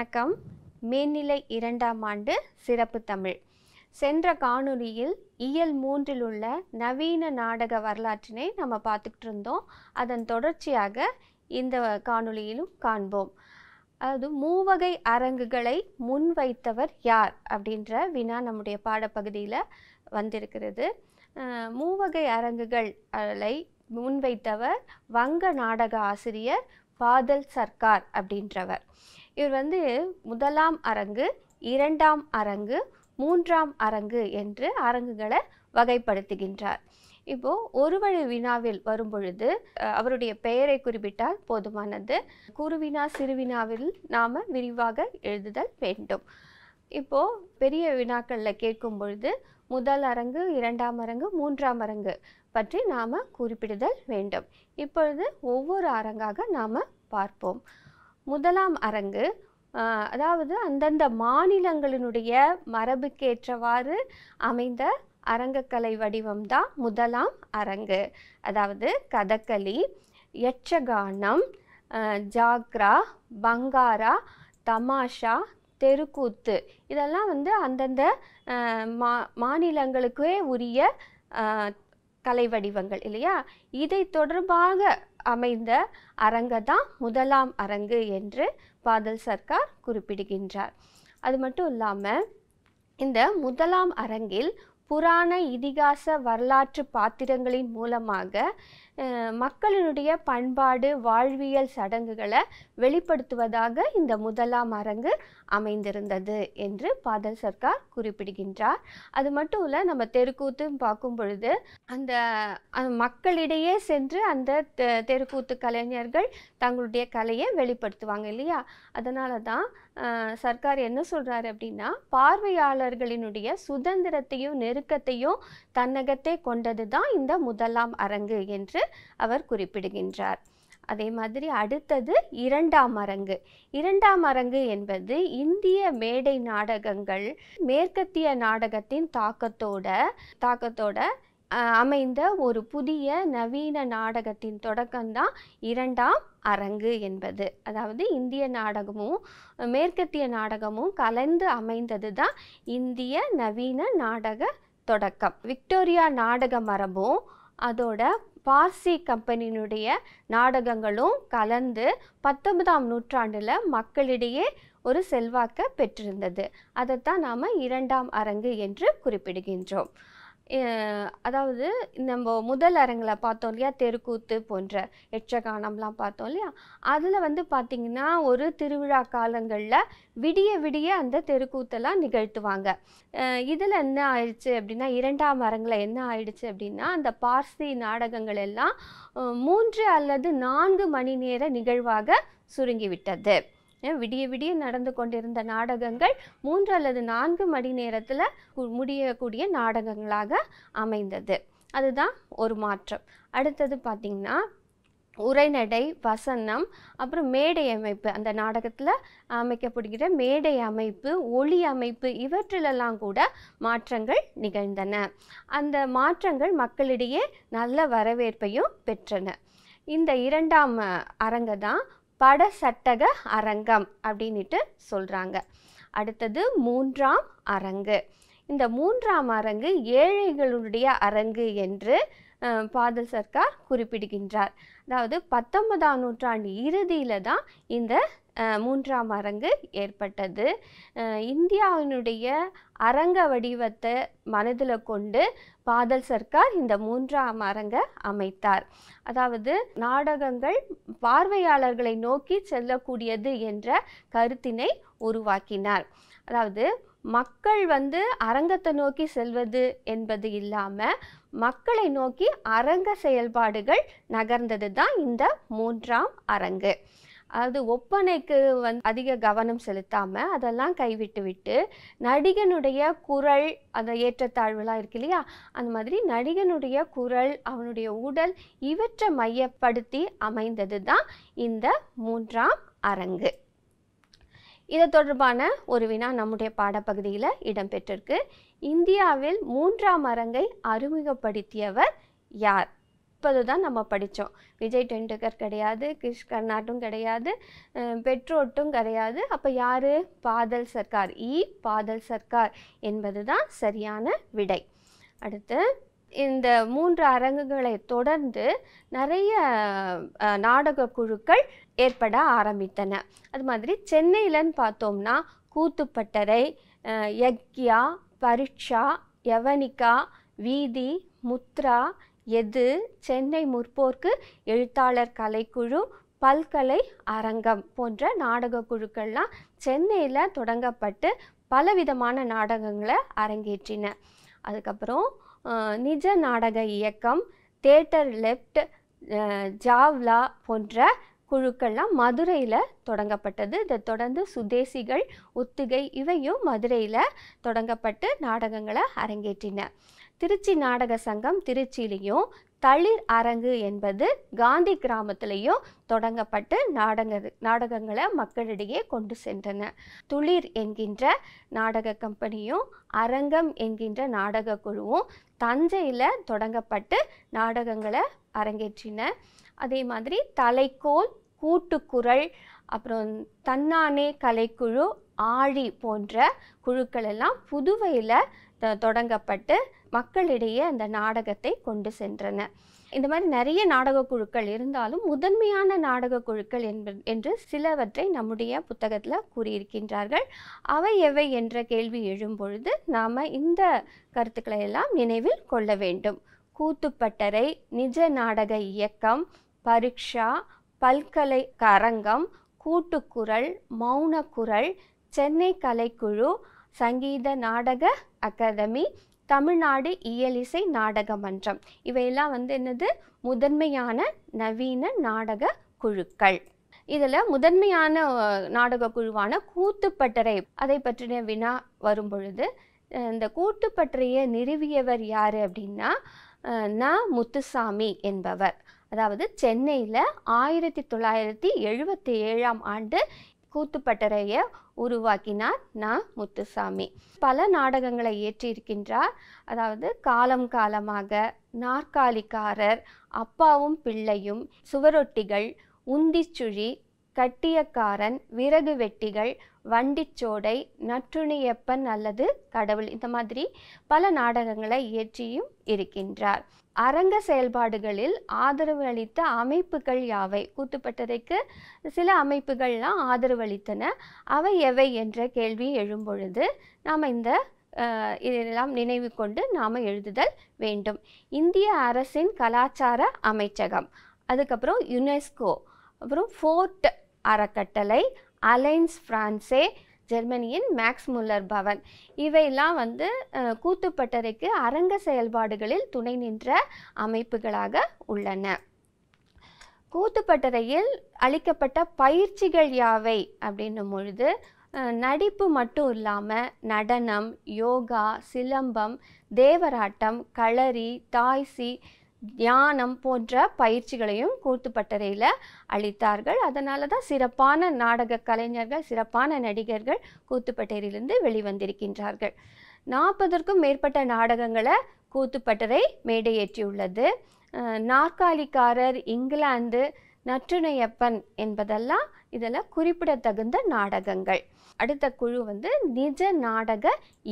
வணக்கம் மேல்நிலை இரண்டாம் ஆண்டு சிறப்பு தமிழ் சென்ற காணொலியில் இயல் மூன்றில் உள்ள நவீன நாடக வரலாற்றினை நம்ம பார்த்துக்கிட்டு இருந்தோம் அதன் தொடர்ச்சியாக இந்த காணொலியிலும் காண்போம் அது மூவகை அரங்குகளை முன்வைத்தவர் யார் அப்படின்ற வினா நம்முடைய பாடப்பகுதியில் வந்திருக்கிறது மூவகை அரங்குகள் முன்வைத்தவர் வங்க நாடக ஆசிரியர் பாதல் சர்க்கார் அப்படின்றவர் இவர் வந்து முதலாம் அரங்கு இரண்டாம் அரங்கு மூன்றாம் அரங்கு என்று அரங்குகளை வகைப்படுத்துகின்றார் இப்போ ஒரு வழி வினாவில் வரும்பொழுது அவருடைய பெயரை குறிப்பிட்டால் போதுமானது குருவினா சிறுவினாவில் நாம் விரிவாக எழுதுதல் வேண்டும் இப்போது பெரிய வினாக்களில் கேட்கும் பொழுது முதல் அரங்கு இரண்டாம் அரங்கு மூன்றாம் அரங்கு பற்றி நாம் குறிப்பிடுதல் வேண்டும் இப்பொழுது ஒவ்வொரு அரங்காக நாம் பார்ப்போம் முதலாம் அரங்கு அதாவது அந்தந்த மாநிலங்களினுடைய மரபுக்கேற்றவாறு அமைந்த அரங்கக்கலை வடிவம்தான் முதலாம் அரங்கு அதாவது கதகளி யட்சகானம் ஜாக்ரா பங்காரா தமாஷா தெருக்கூத்து இதெல்லாம் வந்து அந்தந்த மா மாநிலங்களுக்கே உரிய கலை வடிவங்கள் இல்லையா இதை தொடர்பாக அமைந்த அரங்க தான் முதலாம் அரங்கு என்று பாதல் சர்க்கார் குறிப்பிடுகின்றார் அது மட்டும் இல்லாமல் இந்த முதலாம் அரங்கில் புராண இதிகாச வரலாற்று பாத்திரங்களின் மூலமாக மக்களினுடைய பண்பாடு வாழ்வியல் சடங்குகளை வெளிப்படுத்துவதாக இந்த முதலாம் அரங்கு அமைந்திருந்தது என்று பாதல் சர்க்கார் குறிப்பிடுகின்றார் அது மட்டும் இல்லை நம்ம தெருக்கூத்து பார்க்கும் பொழுது அந்த மக்களிடையே சென்று அந்த தெருக்கூத்து கலைஞர்கள் தங்களுடைய கலையை வெளிப்படுத்துவாங்க இல்லையா அதனால தான் சர்க்கார் என்ன சொல்கிறாரு அப்படின்னா பார்வையாளர்களினுடைய சுதந்திரத்தையும் நெருக்கத்தையும் தன்னகத்தை கொண்டது தான் இந்த முதலாம் அரங்கு என்று என்று அவர் குறிப்பிடுகின்றார் அதே மாதிரி அடுத்தது இரண்டாம் அரங்கு இரண்டாம் அரங்கு என்பது இந்திய மேடை நாடகங்கள் மேற்கத்திய நாடகத்தின் தாக்கத்தோட தாக்கத்தோட அமைந்த ஒரு புதிய நவீன நாடகத்தின் தொடக்கம்தான் இரண்டாம் அரங்கு என்பது அதாவது இந்திய நாடகமும் மேற்கத்திய நாடகமும் கலந்து அமைந்தது தான் இந்திய நவீன நாடக தொடக்கம் விக்டோரியா நாடக மரபும் அதோட பார்சி கம்பெனியினுடைய நாடகங்களும் கலந்து பத்தொன்பதாம் நூற்றாண்டில் மக்களிடையே ஒரு செல்வாக்க பெற்றிருந்தது அதைத்தான் நாம் இரண்டாம் அரங்கு என்று குறிப்பிடுகின்றோம் அதாவது நம்ம முதல் அரங்கில் பார்த்தோம் இல்லையா தெருக்கூத்து போன்ற எச்சகானம்லாம் பார்த்தோம் இல்லையா அதில் வந்து பார்த்திங்கன்னா ஒரு திருவிழா காலங்களில் விடிய விடிய அந்த தெருக்கூத்தெல்லாம் நிகழ்த்துவாங்க இதில் என்ன ஆயிடுச்சு அப்படின்னா இரண்டாம் அரங்கில் என்ன ஆயிடுச்சு அப்படின்னா அந்த பார்சி நாடகங்கள் எல்லாம் மூன்று அல்லது நான்கு மணி நேர நிகழ்வாக சுருங்கிவிட்டது விடிய விடிய நடந்து கொண்டிருந்த நாடகங்கள் மூன்று அல்லது நான்கு மணி நேரத்தில் முடியக்கூடிய நாடகங்களாக அமைந்தது அதுதான் ஒரு மாற்றம் அடுத்தது பார்த்திங்கன்னா உரைநடை வசனம் அப்புறம் மேடை அமைப்பு அந்த நாடகத்தில் அமைக்கப்படுகிற மேடை அமைப்பு ஒளி அமைப்பு இவற்றிலெல்லாம் கூட மாற்றங்கள் நிகழ்ந்தன அந்த மாற்றங்கள் மக்களிடையே நல்ல வரவேற்பையும் பெற்றன இந்த இரண்டாம் அரங்கு தான் பட சட்டக அரங்கம் அப்படின்ட்டு சொல்கிறாங்க அடுத்தது மூன்றாம் அரங்கு இந்த மூன்றாம் அரங்கு ஏழைகளுடைய அரங்கு என்று பாதல் சர்க்கார் குறிப்பிடுகின்றார் அதாவது பத்தொன்பதாம் நூற்றாண்டு இறுதியில் தான் இந்த மூன்றாம் அரங்கு ஏற்பட்டது இந்தியாவினுடைய அரங்க வடிவத்தை மனதில் கொண்டு பாதல் சர்க்கார் இந்த மூன்றாம் அரங்கை அமைத்தார் அதாவது நாடகங்கள் பார்வையாளர்களை நோக்கி செல்லக்கூடியது என்ற கருத்தினை உருவாக்கினார் அதாவது மக்கள் வந்து அரங்கத்தை நோக்கி செல்வது என்பது இல்லாமல் மக்களை நோக்கி அரங்க செயல்பாடுகள் நகர்ந்தது தான் இந்த மூன்றாம் அரங்கு அது ஒப்பனைக்கு வந்து அதிக கவனம் செலுத்தாமல் அதெல்லாம் கைவிட்டு விட்டு நடிகனுடைய குரல் அந்த ஏற்றத்தாழ்வுலாம் இருக்கு இல்லையா அந்த மாதிரி நடிகனுடைய குரல் அவனுடைய உடல் இவற்றை மையப்படுத்தி அமைந்தது தான் இந்த மூன்றாம் அரங்கு இது தொடர்பான ஒரு வினா நம்முடைய பாடப்பகுதியில் இடம்பெற்றிருக்கு இந்தியாவில் மூன்றாம் அரங்கை அறிமுகப்படுத்தியவர் யார் முப்பது தான் நம்ம படித்தோம் விஜய் டெண்டுல்கர் கிடையாது கிஷ் கர்நாட்டும் கிடையாது பெட்ரோட்டும் கிடையாது அப்போ யார் பாதல் சர்க்கார் இ பாதல் சர்க்கார் என்பது தான் சரியான விடை அடுத்து இந்த மூன்று அரங்குகளை தொடர்ந்து நிறைய நாடக குழுக்கள் ஏற்பட ஆரம்பித்தன அது மாதிரி சென்னையிலன்னு பார்த்தோம்னா கூத்துப்பட்டறை யக்யா பரீட்சா யவனிகா வீதி முத்ரா எது சென்னை முற்போர்க்கு எழுத்தாளர் கலைக்குழு பல்கலை அரங்கம் போன்ற நாடக குழுக்கள்லாம் சென்னையில் தொடங்கப்பட்டு பலவிதமான நாடகங்களை அரங்கேற்றின அதுக்கப்புறம் நிஜ நாடக இயக்கம் தேட்டர் லெஃப்ட் ஜாவ்லா போன்ற குழுக்கள்லாம் மதுரையில் தொடங்கப்பட்டது இதை தொடர்ந்து சுதேசிகள் ஒத்துகை இவையும் மதுரையில் தொடங்கப்பட்டு நாடகங்களை அரங்கேற்றின திருச்சி நாடக சங்கம் திருச்சியிலையும் தளிர் அரங்கு என்பது காந்தி கிராமத்திலையும் தொடங்கப்பட்டு நாடக நாடகங்களை மக்களிடையே கொண்டு சென்றன துளிர் என்கின்ற நாடக கம்பெனியும் அரங்கம் என்கின்ற நாடக குழுவும் தஞ்சையில் தொடங்கப்பட்டு நாடகங்களை அரங்கேற்றின அதே மாதிரி தலைக்கோல் கூட்டுக்குரல் அப்புறம் தன்னானே கலைக்குழு ஆழி போன்ற குழுக்கள் எல்லாம் புதுவையில் தொடங்கப்பட்டு மக்களிடையே அந்த நாடகத்தை கொண்டு சென்றன இந்த மாதிரி நிறைய நாடக குழுக்கள் இருந்தாலும் முதன்மையான நாடக குழுக்கள் என்று சிலவற்றை நம்முடைய புத்தகத்தில் கூறியிருக்கின்றார்கள் அவை எவை என்ற கேள்வி எழும்பொழுது நாம் இந்த கருத்துக்களை எல்லாம் நினைவில் கொள்ள வேண்டும் கூத்துப்பட்டறை நிஜ நாடக இயக்கம் பரீட்சா பல்கலை கரங்கம் கூட்டுக்குரல் மௌனக்குரல் சென்னை கலைக்குழு சங்கீத நாடக அகாதமி தமிழ்நாடு இயலிசை நாடக மன்றம் இவையெல்லாம் வந்து என்னது முதன்மையான நவீன நாடக குழுக்கள் இதில் முதன்மையான நாடக குழுவான கூத்துப்பட்டறை அதை பற்றின வினா வரும் பொழுது இந்த கூட்டுப்பட்டறையை நிறுவியவர் யார் அப்படின்னா ந முத்துசாமி என்பவர் அதாவது சென்னையில் ஆயிரத்தி தொள்ளாயிரத்தி எழுபத்தி ஏழாம் ஆண்டு கூத்துப்பட்டறையை உருவாக்கினார் நான் முத்துசாமி பல நாடகங்களை ஏற்றியிருக்கின்றார் அதாவது காலம் காலமாக நாற்காலிக்காரர் அப்பாவும் பிள்ளையும் சுவரொட்டிகள் உந்திச்சுழி கட்டியக்காரன் விறகு வெட்டிகள் வண்டிச்சோடை நற்றுணியப்பன் அல்லது கடவுள் இந்த மாதிரி பல நாடகங்களை இயற்றியும் இருக்கின்றார் அரங்க செயல்பாடுகளில் ஆதரவு அளித்த அமைப்புகள் யாவை கூத்துப்பட்டதைக்கு சில அமைப்புகள்லாம் ஆதரவு அளித்தன அவை எவை என்ற கேள்வி எழும்பொழுது நாம் இந்த இதெல்லாம் நினைவு கொண்டு நாம் எழுதுதல் வேண்டும் இந்திய அரசின் கலாச்சார அமைச்சகம் அதுக்கப்புறம் யுனெஸ்கோ அப்புறம் ஃபோர்ட் அறக்கட்டளை அலைன்ஸ் ஃப்ரான்ஸே ஜெர்மனியின் மேக்ஸ் முல்லர் பவன் இவையெல்லாம் வந்து கூத்துப்பட்டறைக்கு அரங்க செயல்பாடுகளில் துணை நின்ற அமைப்புகளாக உள்ளன கூத்துப்பட்டறையில் அளிக்கப்பட்ட பயிற்சிகள் யாவை அப்படின்னும் பொழுது நடிப்பு மட்டும் இல்லாமல் நடனம் யோகா சிலம்பம் தேவராட்டம் களரி தாய்சி தியானம் போன்ற பயிற்சிகளையும் கூத்துப்பட்டறையில் அளித்தார்கள் அதனால தான் சிறப்பான நாடக கலைஞர்கள் சிறப்பான நடிகர்கள் கூத்துப்பட்டறையிலிருந்து வெளிவந்திருக்கின்றார்கள் நாற்பதற்கும் மேற்பட்ட நாடகங்களை கூத்துப்பட்டறை மேடையேற்றியுள்ளது நாற்காலிக்காரர் இங்கிலாந்து நற்றுணையப்பன் என்பதெல்லாம் இதில் குறிப்பிடத்தகுந்த நாடகங்கள் அடுத்த குழு வந்து நிஜ நாடக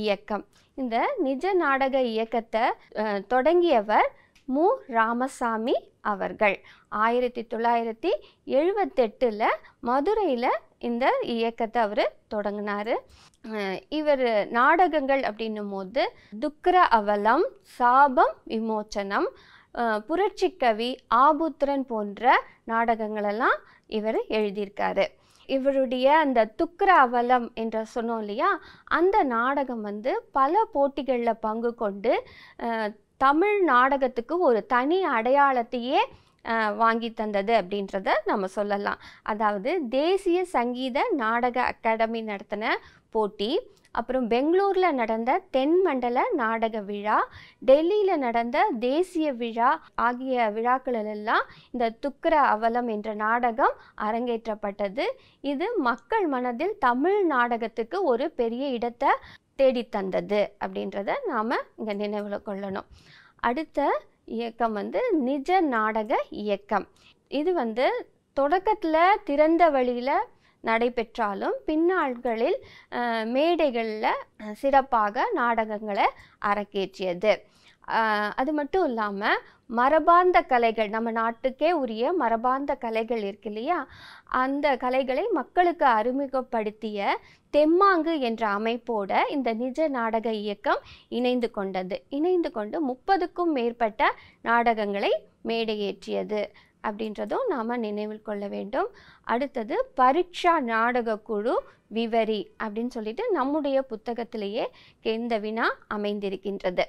இயக்கம் இந்த நிஜ நாடக இயக்கத்தை தொடங்கியவர் மு ராமசாமி அவர்கள் ஆயிரத்தி தொள்ளாயிரத்தி எழுபத்தெட்டில் மதுரையில் இந்த இயக்கத்தை அவர் தொடங்கினார் இவர் நாடகங்கள் அப்படின்னும் போது துக்ர அவலம் சாபம் விமோச்சனம் புரட்சி கவி ஆபுத்திரன் போன்ற நாடகங்களெல்லாம் இவர் எழுதியிருக்காரு இவருடைய அந்த துக்கர அவலம் என்ற சொன்னோம் இல்லையா அந்த நாடகம் வந்து பல போட்டிகளில் பங்கு கொண்டு தமிழ் நாடகத்துக்கு ஒரு தனி அடையாளத்தையே வாங்கி தந்தது அப்படின்றத நம்ம சொல்லலாம் அதாவது தேசிய சங்கீத நாடக அகாடமி நடத்தின போட்டி அப்புறம் பெங்களூரில் நடந்த தென்மண்டல நாடக விழா டெல்லியில் நடந்த தேசிய விழா ஆகிய விழாக்களிலெல்லாம் இந்த துக்கர அவலம் என்ற நாடகம் அரங்கேற்றப்பட்டது இது மக்கள் மனதில் தமிழ் நாடகத்துக்கு ஒரு பெரிய இடத்தை தேடித்தந்தது அப்படின்றத நாம் இங்கே நினைவில் கொள்ளணும் அடுத்த இயக்கம் வந்து நிஜ நாடக இயக்கம் இது வந்து தொடக்கத்தில் திறந்த வழியில் நடைபெற்றாலும் பின்னாள்களில் மேடைகளில் சிறப்பாக நாடகங்களை அரங்கேற்றியது அது மட்டும் இல்லாமல் மரபார்ந்த கலைகள் நம்ம நாட்டுக்கே உரிய மரபார்ந்த கலைகள் இருக்கு இல்லையா அந்த கலைகளை மக்களுக்கு அறிமுகப்படுத்திய தெம்மாங்கு என்ற அமைப்போட இந்த நிஜ நாடக இயக்கம் இணைந்து கொண்டது இணைந்து கொண்டு முப்பதுக்கும் மேற்பட்ட நாடகங்களை மேடையேற்றியது அப்படின்றதும் நாம் நினைவில் கொள்ள வேண்டும் அடுத்தது பரீட்சா நாடக குழு விவரி அப்படின்னு சொல்லிட்டு நம்முடைய புத்தகத்திலேயே இந்த வினா அமைந்திருக்கின்றது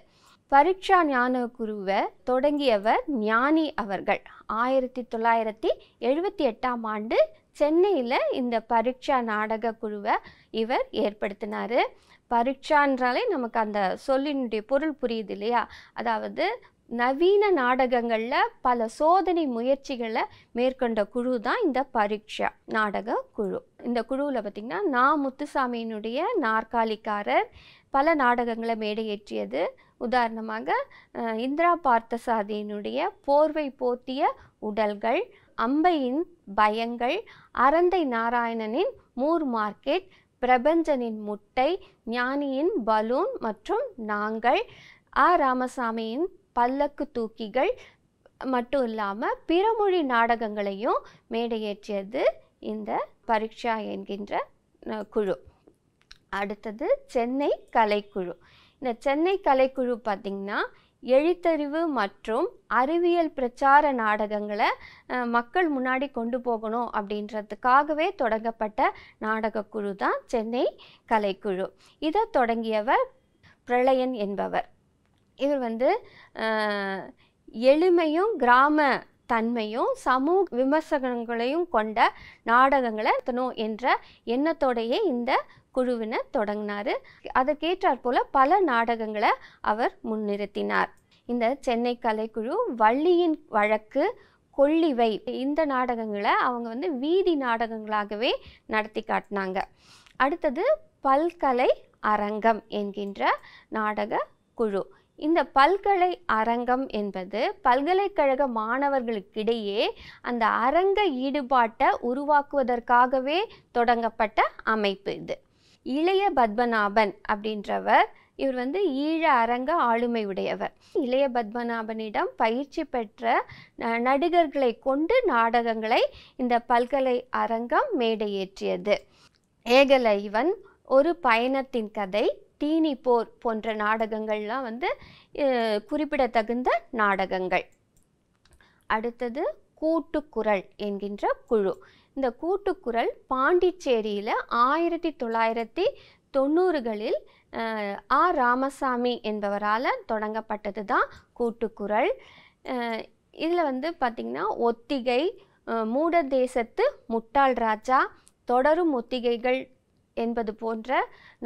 பரீட்சா ஞான குருவை தொடங்கியவர் ஞானி அவர்கள் ஆயிரத்தி தொள்ளாயிரத்தி எழுபத்தி எட்டாம் ஆண்டு சென்னையில் இந்த பரீட்சா நாடக குழுவை இவர் ஏற்படுத்தினார் பரீட்சான்றாலே நமக்கு அந்த சொல்லினுடைய பொருள் புரியுது இல்லையா அதாவது நவீன நாடகங்களில் பல சோதனை முயற்சிகளை மேற்கொண்ட குழு தான் இந்த பரீட்சா நாடக குழு இந்த குழுவில் பார்த்திங்கன்னா நா முத்துசாமியினுடைய நாற்காலிக்காரர் பல நாடகங்களை மேடையேற்றியது உதாரணமாக இந்திரா பார்த்தசாதியினுடைய போர்வை போத்திய உடல்கள் அம்பையின் பயங்கள் அரந்தை நாராயணனின் மூர் மார்க்கெட் பிரபஞ்சனின் முட்டை ஞானியின் பலூன் மற்றும் நாங்கள் ஆ ராமசாமியின் பல்லக்கு தூக்கிகள் மட்டும் இல்லாமல் பிறமொழி நாடகங்களையும் மேடையேற்றியது இந்த பரீட்சா என்கின்ற குழு அடுத்தது சென்னை கலைக்குழு இந்த சென்னை கலைக்குழு பார்த்திங்கன்னா எழுத்தறிவு மற்றும் அறிவியல் பிரச்சார நாடகங்களை மக்கள் முன்னாடி கொண்டு போகணும் அப்படின்றதுக்காகவே தொடங்கப்பட்ட நாடகக்குழு தான் சென்னை கலைக்குழு இதை தொடங்கியவர் பிரளயன் என்பவர் இவர் வந்து எளிமையும் கிராம தன்மையும் சமூக விமர்சனங்களையும் கொண்ட நாடகங்களை என்ற எண்ணத்தோடையே இந்த குழுவினர் தொடங்கினார் அதற்கேற்றாற் போல பல நாடகங்களை அவர் முன்னிறுத்தினார் இந்த சென்னை கலைக்குழு வள்ளியின் வழக்கு கொள்ளிவை இந்த நாடகங்களை அவங்க வந்து வீதி நாடகங்களாகவே நடத்தி காட்டினாங்க அடுத்தது பல்கலை அரங்கம் என்கின்ற நாடக குழு இந்த பல்கலை அரங்கம் என்பது பல்கலைக்கழக மாணவர்களுக்கிடையே அந்த அரங்க ஈடுபாட்டை உருவாக்குவதற்காகவே தொடங்கப்பட்ட அமைப்பு இது இளைய பத்மநாபன் அப்படின்றவர் இவர் வந்து ஈழ அரங்க ஆளுமை உடையவர் இளைய பத்மநாபனிடம் பயிற்சி பெற்ற நடிகர்களை கொண்டு நாடகங்களை இந்த பல்கலை அரங்கம் மேடையேற்றியது ஏகலைவன் ஒரு பயணத்தின் கதை தீனி போர் போன்ற நாடகங்கள்லாம் வந்து குறிப்பிடத்தகுந்த நாடகங்கள் அடுத்தது கூட்டுக்குரல் என்கின்ற குழு இந்த கூட்டுக்குரல் பாண்டிச்சேரியில் ஆயிரத்தி தொள்ளாயிரத்தி தொண்ணூறுகளில் ஆ ராமசாமி என்பவரால் தொடங்கப்பட்டது தான் கூட்டுக்குரல் இதில் வந்து பார்த்திங்கன்னா ஒத்திகை மூட தேசத்து முட்டாள் ராஜா தொடரும் ஒத்திகைகள் என்பது போன்ற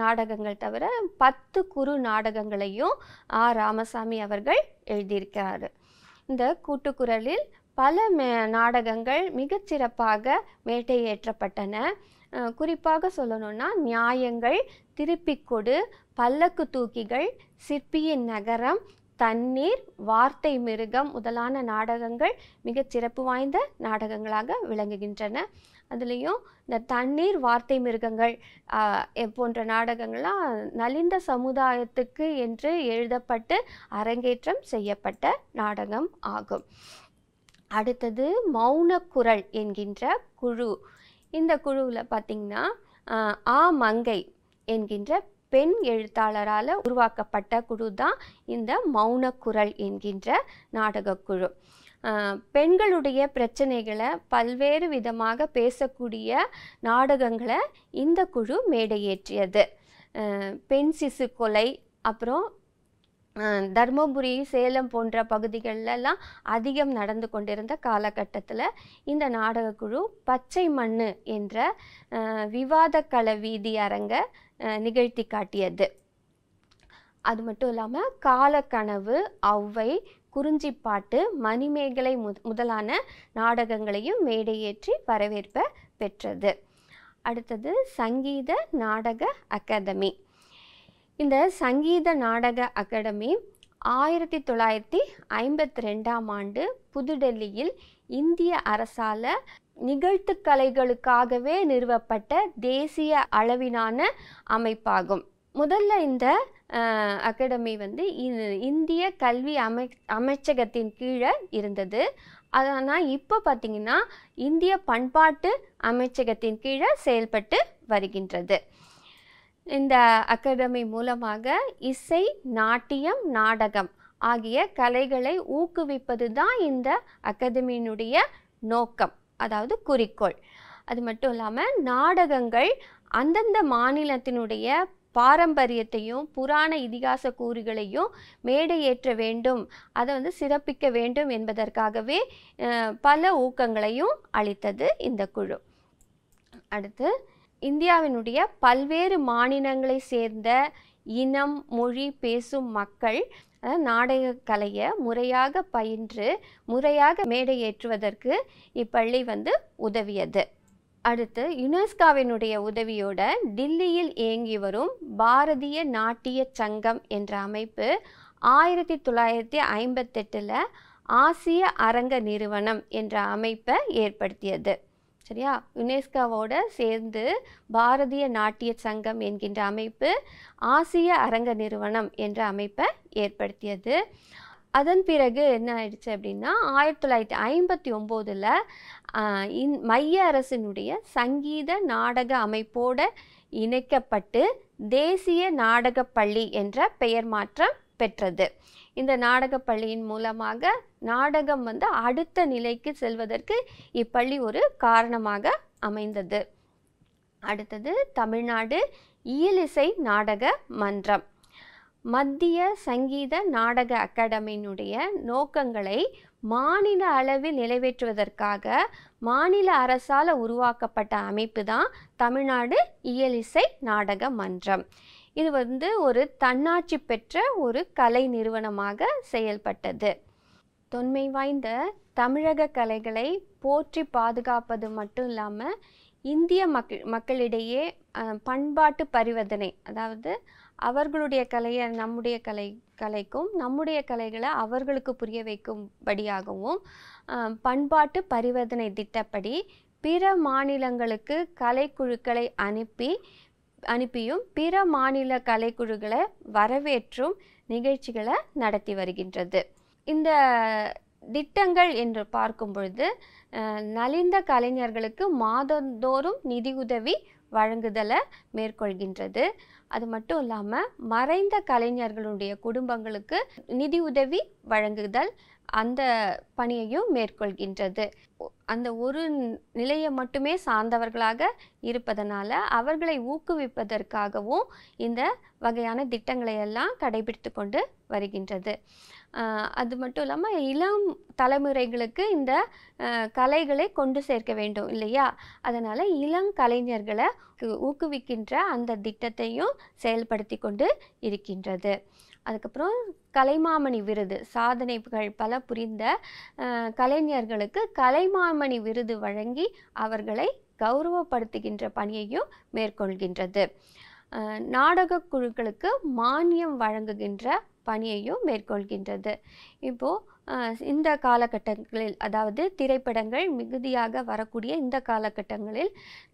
நாடகங்கள் தவிர பத்து குறு நாடகங்களையும் ஆ ராமசாமி அவர்கள் எழுதியிருக்கிறார் இந்த கூட்டுக்குரலில் பல மே நாடகங்கள் மிகச்சிறப்பாக மேட்டையேற்றப்பட்டன குறிப்பாக சொல்லணும்னா நியாயங்கள் திருப்பிக்கொடு பல்லக்கு தூக்கிகள் சிற்பியின் நகரம் தண்ணீர் வார்த்தை மிருகம் முதலான நாடகங்கள் மிக சிறப்பு வாய்ந்த நாடகங்களாக விளங்குகின்றன அதுலேயும் இந்த தண்ணீர் வார்த்தை மிருகங்கள் போன்ற நாடகங்கள்லாம் நலிந்த சமுதாயத்துக்கு என்று எழுதப்பட்டு அரங்கேற்றம் செய்யப்பட்ட நாடகம் ஆகும் அடுத்தது மௌனக்குரல் என்கின்ற குழு இந்த குழுவில் பார்த்திங்கன்னா ஆ மங்கை என்கின்ற பெண் எழுத்தாளரால் உருவாக்கப்பட்ட குழு தான் இந்த மௌனக்குரல் என்கின்ற நாடகக்குழு பெண்களுடைய பிரச்சனைகளை பல்வேறு விதமாக பேசக்கூடிய நாடகங்களை இந்த குழு மேடையேற்றியது பெண் சிசு கொலை அப்புறம் தர்மபுரி சேலம் போன்ற பகுதிகளெல்லாம் அதிகம் நடந்து கொண்டிருந்த காலகட்டத்தில் இந்த நாடகக்குழு பச்சை மண்ணு என்ற விவாத கல வீதி அரங்க நிகழ்த்தி காட்டியது அது மட்டும் இல்லாமல் காலக்கனவு ஔவை குறிஞ்சிப்பாட்டு மணிமேகலை முதலான நாடகங்களையும் மேடையேற்றி வரவேற்பை பெற்றது அடுத்தது சங்கீத நாடக அகாதமி இந்த சங்கீத நாடக அகாடமி ஆயிரத்தி தொள்ளாயிரத்தி ஐம்பத்தி ரெண்டாம் ஆண்டு புதுடெல்லியில் இந்திய அரசால் நிகழ்த்து கலைகளுக்காகவே நிறுவப்பட்ட தேசிய அளவிலான அமைப்பாகும் முதல்ல இந்த அகாடமி வந்து இந்திய கல்வி அமை அமைச்சகத்தின் கீழே இருந்தது ஆனால் இப்போ பார்த்திங்கன்னா இந்திய பண்பாட்டு அமைச்சகத்தின் கீழே செயல்பட்டு வருகின்றது இந்த அகாடமி மூலமாக இசை நாட்டியம் நாடகம் ஆகிய கலைகளை ஊக்குவிப்பது தான் இந்த அகாதமியினுடைய நோக்கம் அதாவது குறிக்கோள் அது மட்டும் இல்லாமல் நாடகங்கள் அந்தந்த மாநிலத்தினுடைய பாரம்பரியத்தையும் புராண இதிகாச கூறுகளையும் மேடை ஏற்ற வேண்டும் அதை வந்து சிறப்பிக்க வேண்டும் என்பதற்காகவே பல ஊக்கங்களையும் அளித்தது இந்த குழு அடுத்து இந்தியாவினுடைய பல்வேறு மாநிலங்களை சேர்ந்த இனம் மொழி பேசும் மக்கள் நாடக கலையை முறையாக பயின்று முறையாக மேடை ஏற்றுவதற்கு இப்பள்ளி வந்து உதவியது அடுத்து யுனெஸ்காவினுடைய உதவியோட டில்லியில் இயங்கி வரும் பாரதிய நாட்டிய சங்கம் என்ற அமைப்பு ஆயிரத்தி தொள்ளாயிரத்தி ஐம்பத்தெட்டில் ஆசிய அரங்க நிறுவனம் என்ற அமைப்பை ஏற்படுத்தியது சரியா யுனெஸ்கோவோடு சேர்ந்து பாரதிய நாட்டிய சங்கம் என்கின்ற அமைப்பு ஆசிய அரங்க நிறுவனம் என்ற அமைப்பை ஏற்படுத்தியது அதன் பிறகு என்ன ஆயிடுச்சு அப்படின்னா ஆயிரத்தி தொள்ளாயிரத்தி ஐம்பத்தி ஒம்போதில் இந் மைய அரசினுடைய சங்கீத நாடக அமைப்போடு இணைக்கப்பட்டு தேசிய நாடகப்பள்ளி என்ற பெயர் மாற்றம் பெற்றது இந்த நாடக பள்ளியின் மூலமாக நாடகம் வந்து அடுத்த நிலைக்கு செல்வதற்கு இப்பள்ளி ஒரு காரணமாக அமைந்தது அடுத்தது தமிழ்நாடு இயலிசை நாடக மன்றம் மத்திய சங்கீத நாடக அகாடமியினுடைய நோக்கங்களை மாநில அளவில் நிறைவேற்றுவதற்காக மாநில அரசால் உருவாக்கப்பட்ட அமைப்பு தான் தமிழ்நாடு இயலிசை நாடக மன்றம் இது வந்து ஒரு தன்னாட்சி பெற்ற ஒரு கலை நிறுவனமாக செயல்பட்டது தொன்மை வாய்ந்த தமிழக கலைகளை போற்றி பாதுகாப்பது மட்டும் இல்லாமல் இந்திய மக் மக்களிடையே பண்பாட்டு பரிவர்த்தனை அதாவது அவர்களுடைய கலையை நம்முடைய கலை கலைக்கும் நம்முடைய கலைகளை அவர்களுக்கு புரிய வைக்கும்படியாகவும் பண்பாட்டு பரிவர்த்தனை திட்டப்படி பிற மாநிலங்களுக்கு கலைக்குழுக்களை அனுப்பி அனுப்பியும் பிற மாநில கலைக்குழுகளை வரவேற்றும் நிகழ்ச்சிகளை நடத்தி வருகின்றது இந்த திட்டங்கள் என்று பார்க்கும் பொழுது நலிந்த கலைஞர்களுக்கு மாதந்தோறும் நிதியுதவி வழங்குதலை மேற்கொள்கின்றது அது மட்டும் இல்லாமல் மறைந்த கலைஞர்களுடைய குடும்பங்களுக்கு நிதியுதவி வழங்குதல் அந்த பணியையும் மேற்கொள்கின்றது அந்த ஒரு நிலையை மட்டுமே சார்ந்தவர்களாக இருப்பதனால அவர்களை ஊக்குவிப்பதற்காகவும் இந்த வகையான திட்டங்களை எல்லாம் கடைபிடித்து கொண்டு வருகின்றது அது மட்டும் இல்லாமல் இளம் தலைமுறைகளுக்கு இந்த கலைகளை கொண்டு சேர்க்க வேண்டும் இல்லையா அதனால் இளம் கலைஞர்களை ஊக்குவிக்கின்ற அந்த திட்டத்தையும் செயல்படுத்தி கொண்டு இருக்கின்றது அதுக்கப்புறம் கலைமாமணி விருது சாதனைகள் பல புரிந்த கலைஞர்களுக்கு கலைமாமணி விருது வழங்கி அவர்களை கௌரவப்படுத்துகின்ற பணியையும் மேற்கொள்கின்றது நாடக குழுக்களுக்கு மானியம் வழங்குகின்ற பணியையும் மேற்கொள்கின்றது இப்போது இந்த காலகட்டங்களில் அதாவது திரைப்படங்கள் மிகுதியாக வரக்கூடிய இந்த காலகட்டங்களில்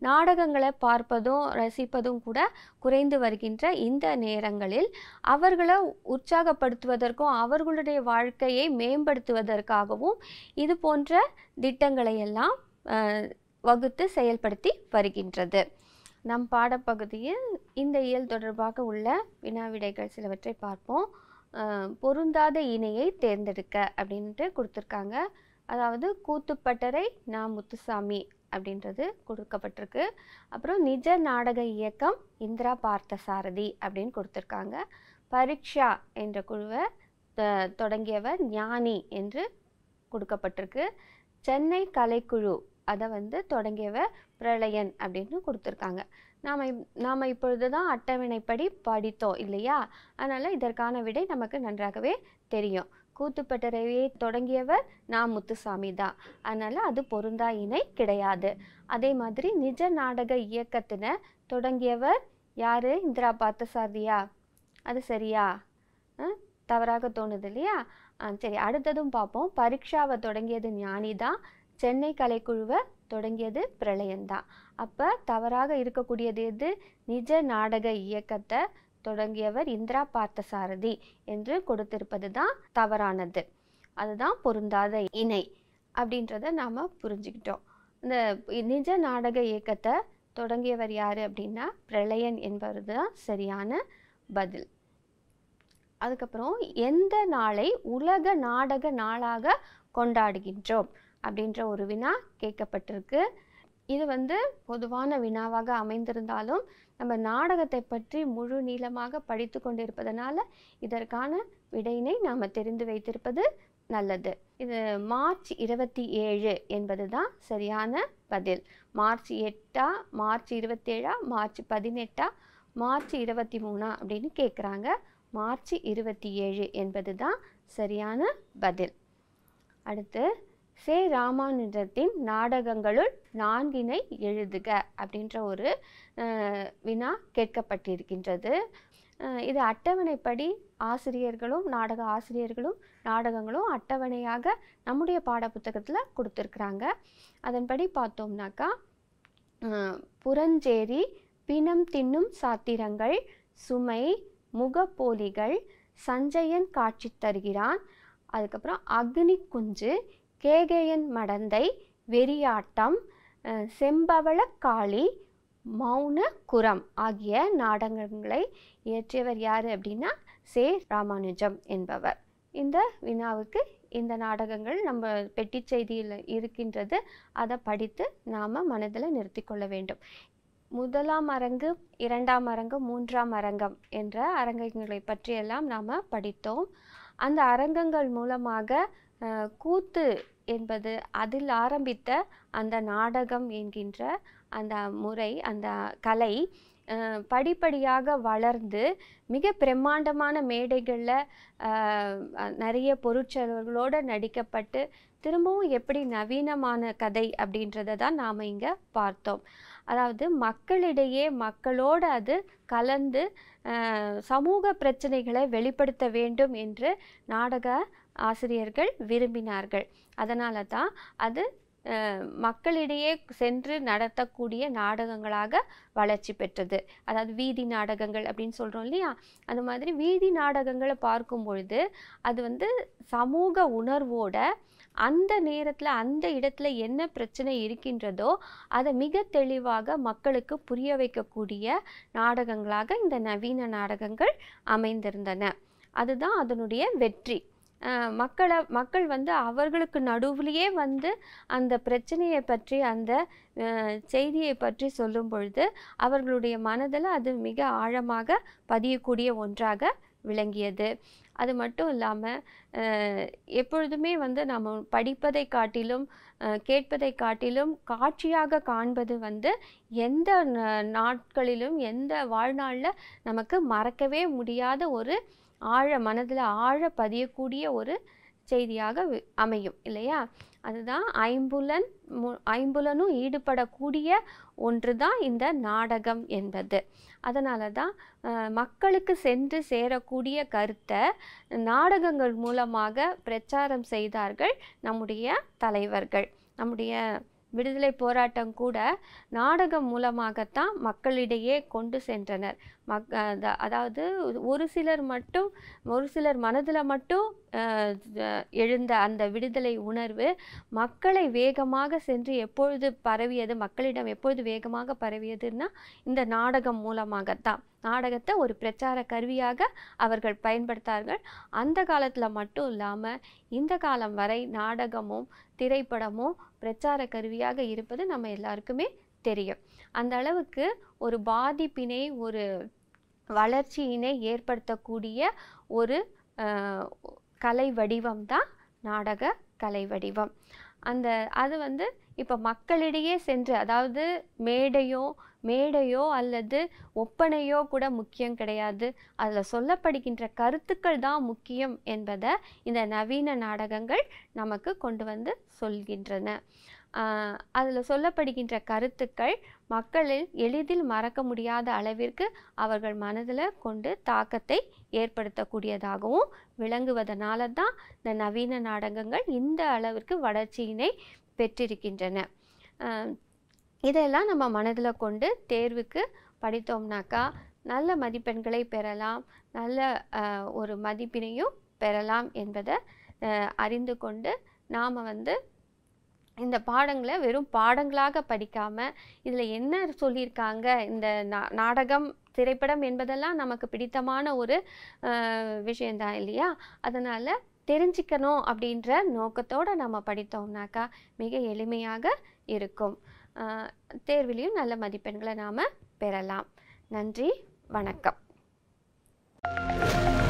நாடகங்களை பார்ப்பதும் ரசிப்பதும் கூட குறைந்து வருகின்ற இந்த நேரங்களில் அவர்களை உற்சாகப்படுத்துவதற்கும் அவர்களுடைய வாழ்க்கையை மேம்படுத்துவதற்காகவும் இது போன்ற திட்டங்களை எல்லாம் வகுத்து செயல்படுத்தி வருகின்றது நம் பாடப்பகுதியில் இந்த இயல் தொடர்பாக உள்ள வினாவிடைகள் சிலவற்றை பார்ப்போம் பொருந்தாத இணையை தேர்ந்தெடுக்க அப்படின்ட்டு கொடுத்துருக்காங்க அதாவது கூத்துப்பட்டறை நா முத்துசாமி அப்படின்றது கொடுக்கப்பட்டிருக்கு அப்புறம் நிஜ நாடக இயக்கம் இந்திரா பார்த்தசாரதி அப்படின்னு கொடுத்துருக்காங்க பரீட்சா என்ற குழுவை தொடங்கியவர் ஞானி என்று கொடுக்கப்பட்டிருக்கு சென்னை கலைக்குழு அதை வந்து தொடங்கியவர் பிரளயன் அப்படின்னு கொடுத்துருக்காங்க நாம் நாம் இப்பொழுது தான் அட்டவணைப்படி படித்தோம் இல்லையா அதனால் இதற்கான விடை நமக்கு நன்றாகவே தெரியும் கூத்துப்பட்டறையை தொடங்கியவர் நான் முத்துசாமி தான் அதனால் அது பொருந்தா இணை கிடையாது அதே மாதிரி நிஜ நாடக இயக்கத்தின தொடங்கியவர் யார் இந்திரா பார்த்தசாரதியா அது சரியா தவறாக தோணுது இல்லையா சரி அடுத்ததும் பார்ப்போம் பரீட்சாவை தொடங்கியது ஞானி தான் சென்னை கலைக்குழுவை தொடங்கியது பிரளயம்தான் அப்போ தவறாக இருக்கக்கூடியது எது நிஜ நாடக இயக்கத்தை தொடங்கியவர் இந்திரா பார்த்தசாரதி என்று கொடுத்திருப்பது தான் தவறானது அதுதான் பொருந்தாத இணை அப்படின்றத நாம் புரிஞ்சுக்கிட்டோம் இந்த நிஜ நாடக இயக்கத்தை தொடங்கியவர் யார் அப்படின்னா பிரளயன் என்பவர் தான் சரியான பதில் அதுக்கப்புறம் எந்த நாளை உலக நாடக நாளாக கொண்டாடுகின்றோம் அப்படின்ற ஒரு வினா கேட்கப்பட்டிருக்கு இது வந்து பொதுவான வினாவாக அமைந்திருந்தாலும் நம்ம நாடகத்தை பற்றி முழு நீளமாக படித்து கொண்டிருப்பதனால இதற்கான விடையினை நாம் தெரிந்து வைத்திருப்பது நல்லது இது மார்ச் இருபத்தி ஏழு என்பது தான் சரியான பதில் மார்ச் எட்டா மார்ச் இருபத்தேழா மார்ச் பதினெட்டா மார்ச் இருபத்தி மூணா அப்படின்னு கேட்குறாங்க மார்ச் இருபத்தி ஏழு என்பது தான் சரியான பதில் அடுத்து சே ராமானுஜத்தின் நாடகங்களுள் நான்கினை எழுதுக அப்படின்ற ஒரு வினா கேட்கப்பட்டிருக்கின்றது இது அட்டவணைப்படி ஆசிரியர்களும் நாடக ஆசிரியர்களும் நாடகங்களும் அட்டவணையாக நம்முடைய பாடப்புத்தகத்தில் கொடுத்துருக்குறாங்க அதன்படி பார்த்தோம்னாக்கா புறஞ்சேரி பிணம் தின்னும் சாத்திரங்கள் சுமை முகப்போலிகள் சஞ்சயன் காட்சி தருகிறான் அதுக்கப்புறம் அக்னி குஞ்சு கேகையன் மடந்தை வெறியாட்டம் செம்பவளக்காளி குரம் ஆகிய நாடகங்களை இயற்றியவர் யார் அப்படின்னா சே ராமானுஜம் என்பவர் இந்த வினாவுக்கு இந்த நாடகங்கள் நம்ம பெட்டி செய்தியில் இருக்கின்றது அதை படித்து நாம் மனதில் நிறுத்தி கொள்ள வேண்டும் முதலாம் அரங்கு இரண்டாம் அரங்கு மூன்றாம் அரங்கம் என்ற அரங்கங்களை பற்றியெல்லாம் நாம் படித்தோம் அந்த அரங்கங்கள் மூலமாக கூத்து என்பது அதில் ஆரம்பித்த அந்த நாடகம் என்கின்ற அந்த முறை அந்த கலை படிப்படியாக வளர்ந்து மிக பிரம்மாண்டமான மேடைகளில் நிறைய பொருட்செலவுகளோடு நடிக்கப்பட்டு திரும்பவும் எப்படி நவீனமான கதை அப்படின்றத தான் நாம் இங்கே பார்த்தோம் அதாவது மக்களிடையே மக்களோடு அது கலந்து சமூக பிரச்சனைகளை வெளிப்படுத்த வேண்டும் என்று நாடக ஆசிரியர்கள் விரும்பினார்கள் அதனால தான் அது மக்களிடையே சென்று நடத்தக்கூடிய நாடகங்களாக வளர்ச்சி பெற்றது அதாவது வீதி நாடகங்கள் அப்படின்னு சொல்கிறோம் இல்லையா அந்த மாதிரி வீதி நாடகங்களை பார்க்கும் பொழுது அது வந்து சமூக உணர்வோட அந்த நேரத்தில் அந்த இடத்துல என்ன பிரச்சனை இருக்கின்றதோ அதை மிக தெளிவாக மக்களுக்கு புரிய வைக்கக்கூடிய நாடகங்களாக இந்த நவீன நாடகங்கள் அமைந்திருந்தன அதுதான் அதனுடைய வெற்றி மக்களை மக்கள் வந்து அவர்களுக்கு நடுவுலையே வந்து அந்த பிரச்சனையை பற்றி அந்த செய்தியை பற்றி சொல்லும் பொழுது அவர்களுடைய மனதில் அது மிக ஆழமாக பதியக்கூடிய ஒன்றாக விளங்கியது அது மட்டும் இல்லாமல் எப்பொழுதுமே வந்து நாம் படிப்பதை காட்டிலும் கேட்பதை காட்டிலும் காட்சியாக காண்பது வந்து எந்த நாட்களிலும் எந்த வாழ்நாளில் நமக்கு மறக்கவே முடியாத ஒரு ஆழ மனதில் ஆழ பதியக்கூடிய ஒரு செய்தியாக அமையும் இல்லையா அதுதான் ஐம்புலன் ஐம்புலனும் ஈடுபடக்கூடிய ஒன்று தான் இந்த நாடகம் என்பது அதனால தான் மக்களுக்கு சென்று சேரக்கூடிய கருத்தை நாடகங்கள் மூலமாக பிரச்சாரம் செய்தார்கள் நம்முடைய தலைவர்கள் நம்முடைய விடுதலை போராட்டம் கூட நாடகம் மூலமாகத்தான் மக்களிடையே கொண்டு சென்றனர் மக் அதாவது ஒரு சிலர் மட்டும் ஒரு சிலர் மனதில் மட்டும் எழுந்த அந்த விடுதலை உணர்வு மக்களை வேகமாக சென்று எப்பொழுது பரவியது மக்களிடம் எப்பொழுது வேகமாக பரவியதுன்னா இந்த நாடகம் மூலமாகத்தான் நாடகத்தை ஒரு பிரச்சார கருவியாக அவர்கள் பயன்படுத்தார்கள் அந்த காலத்தில் மட்டும் இல்லாமல் இந்த காலம் வரை நாடகமும் திரைப்படமும் பிரச்சார கருவியாக இருப்பது நம்ம எல்லாருக்குமே தெரியும் அந்த அளவுக்கு ஒரு பாதிப்பினை ஒரு வளர்ச்சியினை ஏற்படுத்தக்கூடிய ஒரு கலை வடிவம் தான் நாடக கலை வடிவம் அந்த அது வந்து இப்போ மக்களிடையே சென்று அதாவது மேடையோ மேடையோ அல்லது ஒப்பனையோ கூட முக்கியம் கிடையாது அதில் சொல்லப்படுகின்ற கருத்துக்கள் தான் முக்கியம் என்பதை இந்த நவீன நாடகங்கள் நமக்கு கொண்டு வந்து சொல்கின்றன அதில் சொல்லப்படுகின்ற கருத்துக்கள் மக்களில் எளிதில் மறக்க முடியாத அளவிற்கு அவர்கள் மனதில் கொண்டு தாக்கத்தை ஏற்படுத்தக்கூடியதாகவும் விளங்குவதனால தான் இந்த நவீன நாடகங்கள் இந்த அளவிற்கு வளர்ச்சியினை பெற்றிருக்கின்றன இதையெல்லாம் நம்ம மனதில் கொண்டு தேர்வுக்கு படித்தோம்னாக்கா நல்ல மதிப்பெண்களை பெறலாம் நல்ல ஒரு மதிப்பினையும் பெறலாம் என்பதை அறிந்து கொண்டு நாம் வந்து இந்த பாடங்களை வெறும் பாடங்களாக படிக்காமல் இதில் என்ன சொல்லியிருக்காங்க இந்த நா நாடகம் திரைப்படம் என்பதெல்லாம் நமக்கு பிடித்தமான ஒரு விஷயந்தான் இல்லையா அதனால் தெரிஞ்சுக்கணும் அப்படின்ற நோக்கத்தோடு நம்ம படித்தோம்னாக்கா மிக எளிமையாக இருக்கும் தேர்விலையும் நல்ல மதிப்பெண்களை நாம் பெறலாம் நன்றி வணக்கம்